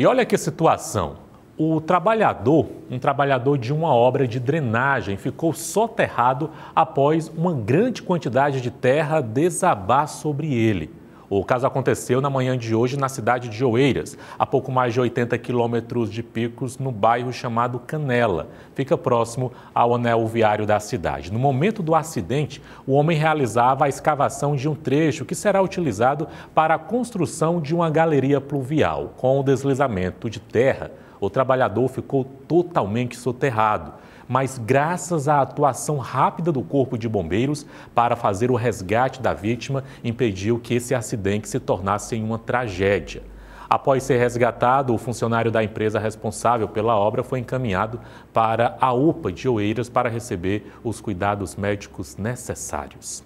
E olha que situação. O trabalhador, um trabalhador de uma obra de drenagem, ficou soterrado após uma grande quantidade de terra desabar sobre ele. O caso aconteceu na manhã de hoje na cidade de Oeiras, a pouco mais de 80 quilômetros de picos, no bairro chamado Canela. Fica próximo ao anel viário da cidade. No momento do acidente, o homem realizava a escavação de um trecho que será utilizado para a construção de uma galeria pluvial, com o deslizamento de terra o trabalhador ficou totalmente soterrado. Mas, graças à atuação rápida do Corpo de Bombeiros para fazer o resgate da vítima, impediu que esse acidente se tornasse uma tragédia. Após ser resgatado, o funcionário da empresa responsável pela obra foi encaminhado para a UPA de Oeiras para receber os cuidados médicos necessários.